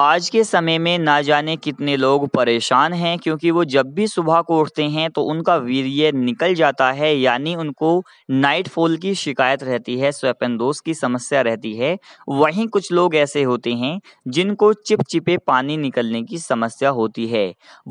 आज के समय में ना जाने कितने लोग परेशान हैं क्योंकि वो जब भी सुबह को उठते हैं तो उनका वीर्य निकल जाता है यानी उनको नाइट फॉल की शिकायत रहती है दोष की समस्या रहती है वहीं कुछ लोग ऐसे होते हैं जिनको चिपचिपे पानी निकलने की समस्या होती है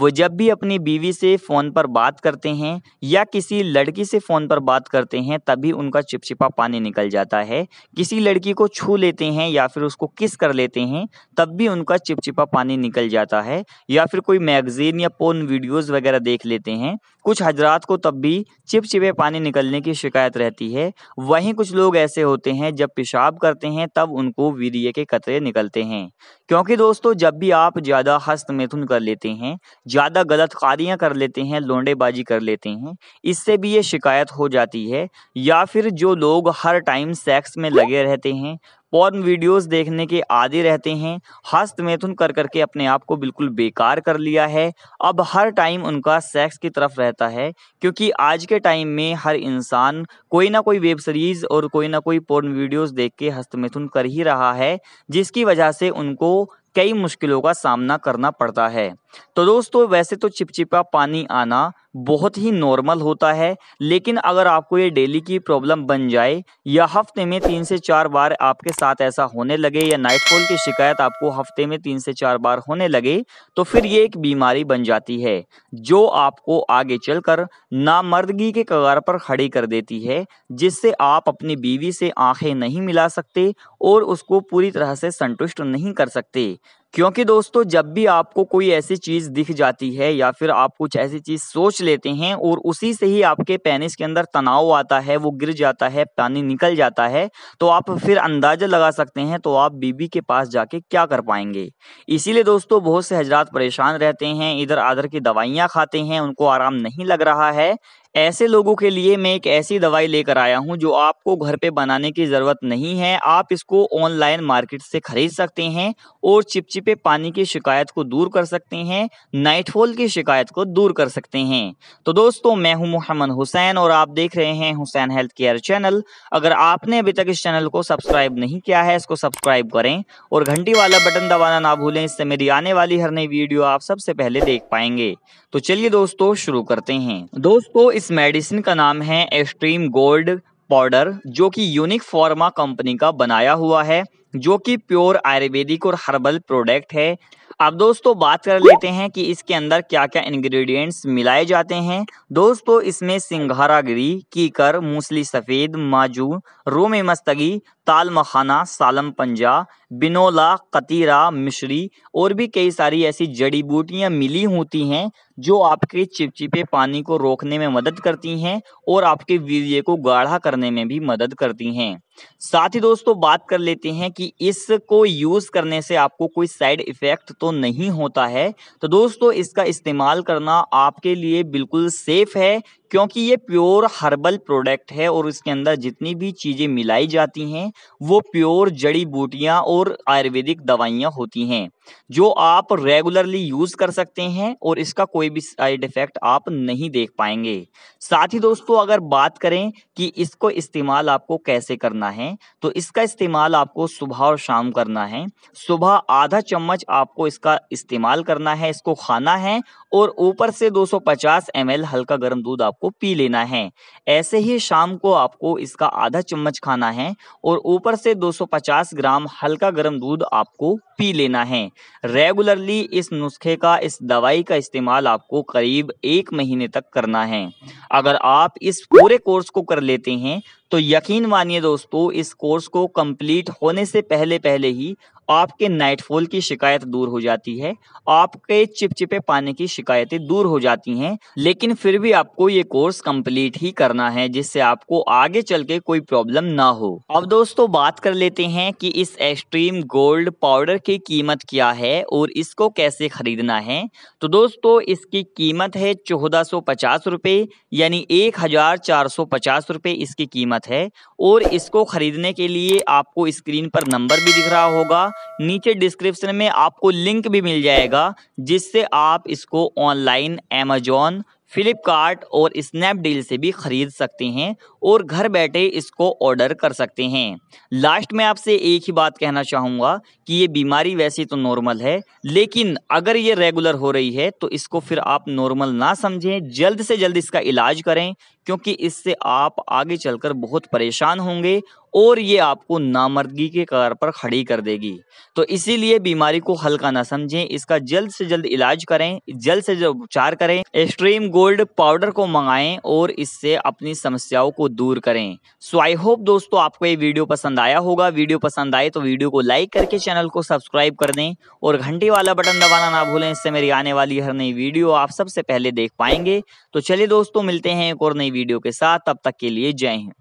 वो जब भी अपनी बीवी से फ़ोन पर बात करते हैं या किसी लड़की से फ़ोन पर बात करते हैं तभी उनका चिपचिपा पानी निकल जाता है किसी लड़की को छू लेते हैं या फिर उसको किस कर लेते हैं तब भी उनका थोड़ा चिपचिपा पानी निकल जाता है या फिर कोई मैगजीन या पोन वीडियोस वगैरह देख लेते हैं कुछ हजरात को तब भी चिपचिपे पानी निकलने की शिकायत रहती है वहीं कुछ लोग ऐसे होते हैं जब पेशाब करते हैं तब उनको वीरिय के कतरे निकलते हैं क्योंकि दोस्तों जब भी आप ज़्यादा हस्त मैथुन कर लेते हैं ज़्यादा गलत कारियाँ कर लेते हैं लोंडेबाजी कर लेते हैं इससे भी ये शिकायत हो जाती है या फिर जो लोग हर टाइम सेक्स में लगे रहते हैं पॉर्न वीडियोस देखने के आदि रहते हैं हस्त मैथुन कर करके अपने आप को बिल्कुल बेकार कर लिया है अब हर टाइम उनका सेक्स की तरफ रहता है क्योंकि आज के टाइम में हर इंसान कोई ना कोई वेब सीरीज और कोई ना कोई पॉर्न वीडियोस देख के हस्त मैथुन कर ही रहा है जिसकी वजह से उनको कई मुश्किलों का सामना करना पड़ता है तो दोस्तों वैसे तो चिपचिपा पानी आना बहुत ही नॉर्मल होता है लेकिन अगर आपको ये डेली की प्रॉब्लम बन जाए या हफ्ते में तीन से चार बार आपके साथ ऐसा होने लगे या नाइटफॉल की शिकायत आपको हफ्ते में तीन से चार बार होने लगे तो फिर ये एक बीमारी बन जाती है जो आपको आगे चलकर नामर्दगी के कगार पर खड़ी कर देती है जिससे आप अपनी बीवी से आँखें नहीं मिला सकते और उसको पूरी तरह से संतुष्ट नहीं कर सकते क्योंकि दोस्तों जब भी आपको कोई ऐसी चीज दिख जाती है या फिर आप कुछ ऐसी चीज सोच लेते हैं और उसी से ही आपके पेनिस के अंदर तनाव आता है वो गिर जाता है पानी निकल जाता है तो आप फिर अंदाजा लगा सकते हैं तो आप बीबी के पास जाके क्या कर पाएंगे इसीलिए दोस्तों बहुत से हजरात परेशान रहते हैं इधर आधर की दवाइयाँ खाते हैं उनको आराम नहीं लग रहा है ऐसे लोगों के लिए मैं एक ऐसी दवाई लेकर आया हूं जो आपको घर पे बनाने की ज़रूरत नहीं है आप इसको ऑनलाइन मार्केट से खरीद सकते हैं और चिपचिपे पानी की शिकायत को दूर कर सकते हैं नाइटफॉल की शिकायत को दूर कर सकते हैं तो दोस्तों मैं हूं मोहम्मद हुसैन और आप देख रहे हैं हुसैन हेल्थ केयर चैनल अगर आपने अभी तक इस चैनल को सब्सक्राइब नहीं किया है इसको सब्सक्राइब करें और घंटी वाला बटन दबाना ना भूलें इससे मेरी आने वाली हर नई वीडियो आप सबसे पहले देख पाएंगे तो चलिए दोस्तों शुरू करते हैं दोस्तों इस मेडिसिन का नाम है एक्सट्रीम गोल्ड पाउडर जो कि यूनिक फार्मा कंपनी का बनाया हुआ है जो कि प्योर आयुर्वेदिक और हर्बल प्रोडक्ट है अब दोस्तों बात कर लेते हैं कि इसके अंदर क्या क्या इंग्रेडिएंट्स मिलाए जाते हैं दोस्तों इसमें गिरी कीकर मूसली सफ़ेद माजू रोमे मस्तगी ताल मखाना सालम पंजा बिनोला कतीरा मिश्री और भी कई सारी ऐसी जड़ी बूटियाँ मिली होती हैं जो आपके चिपचिपे पानी को रोकने में मदद करती हैं और आपके वीर्य को गाढ़ा करने में भी मदद करती हैं साथ ही दोस्तों बात कर लेते हैं कि इसको यूज़ करने से आपको कोई साइड इफ़ेक्ट तो नहीं होता है तो दोस्तों इसका इस्तेमाल करना आपके लिए बिल्कुल सेफ़ है क्योंकि ये प्योर हर्बल प्रोडक्ट है और इसके अंदर जितनी भी चीज़ें मिलाई जाती हैं वो प्योर जड़ी बूटियाँ और आयुर्वेदिक दवाइयाँ होती हैं जो आप रेगुलरली यूज़ कर सकते हैं और इसका कोई भी साइड इफ़ेक्ट आप नहीं देख पाएंगे साथ ही दोस्तों अगर बात करें कि इसको इस्तेमाल आपको कैसे करना है तो इसका इस्तेमाल आपको सुबह और शाम करना है सुबह आधा चम्मच आपको इसका इस्तेमाल करना है इसको खाना है और ऊपर से दो सौ हल्का गर्म दूध आपको आपको पी लेना है ऐसे ही शाम को आपको इसका आधा चम्मच खाना है और ऊपर से 250 ग्राम हल्का गर्म दूध आपको पी लेना है रेगुलरली इस नुस्खे का इस दवाई का इस्तेमाल आपको करीब एक महीने तक करना है अगर आप इस पूरे कोर्स को कर लेते हैं तो यकीन मानिए दोस्तों इस कोर्स को कंप्लीट होने से पहले पहले ही आपके नाइटफॉल की शिकायत दूर हो जाती है आपके चिपचिपे पाने की शिकायतें दूर हो जाती हैं लेकिन फिर भी आपको ये कोर्स कंप्लीट ही करना है जिससे आपको आगे चल के कोई प्रॉब्लम ना हो अब दोस्तों बात कर लेते हैं कि इस एक्सट्रीम गोल्ड पाउडर की कीमत क्या है और इसको कैसे खरीदना है तो दोस्तों इसकी कीमत है चौदह सौ पचास यानी एक हजार चार सौ पचास इसकी कीमत कीमत है और इसको खरीदने के लिए आपको स्क्रीन पर नंबर भी दिख रहा होगा नीचे डिस्क्रिप्शन में आपको लिंक भी मिल जाएगा जिससे आप इसको ऑनलाइन अमेजोन फ्लिपकार्ट और स्नैपडील से भी खरीद सकते हैं और घर बैठे इसको ऑर्डर कर सकते हैं लास्ट में आपसे एक ही बात कहना चाहूँगा कि ये बीमारी वैसे तो नॉर्मल है लेकिन अगर ये रेगुलर हो रही है तो इसको फिर आप नॉर्मल ना समझें जल्द से जल्द इसका इलाज करें क्योंकि इससे आप आगे चलकर बहुत परेशान होंगे और ये आपको नामर्दगी के कगार पर खड़ी कर देगी तो इसीलिए बीमारी को हल्का ना समझें इसका जल्द से जल्द इलाज करें जल्द से जल्द उपचार करें एक्सट्रीम गोल्ड पाउडर को मंगाएं और इससे अपनी समस्याओं को दूर करें सो आई होप दोस्तों आपको ये वीडियो पसंद आया होगा वीडियो पसंद आए तो वीडियो को लाइक करके चैनल को सब्सक्राइब कर दें और घंटी वाला बटन दबाना ना भूलें इससे मेरी आने वाली हर नई वीडियो आप सबसे पहले देख पाएंगे तो चलिए दोस्तों मिलते हैं एक और नई वीडियो के साथ तब तक के लिए जय हिंद